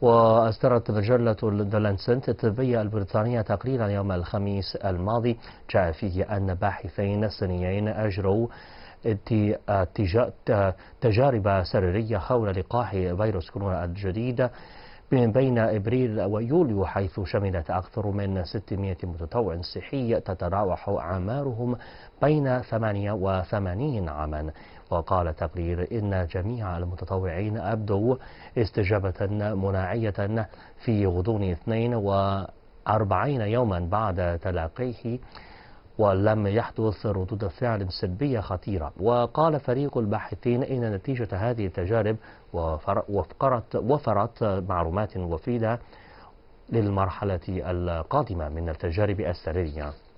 وأصدرت مجلة ذا لانسنت الطبية البريطانية تقريرا يوم الخميس الماضي جاء فيه أن باحثين صينيين أجروا تجارب سريرية حول لقاح فيروس كورونا الجديد بين إبريل ويوليو حيث شملت أكثر من 600 متطوع صحي تتراوح أعمارهم بين 88 عاما وقال تقرير إن جميع المتطوعين أبدوا استجابة مناعية في غضون 42 يوما بعد تلاقيه ولم يحدث ردود فعل سلبية خطيرة وقال فريق الباحثين إن نتيجة هذه التجارب وفرت, وفرت معلومات وفيدة للمرحلة القادمة من التجارب السريرية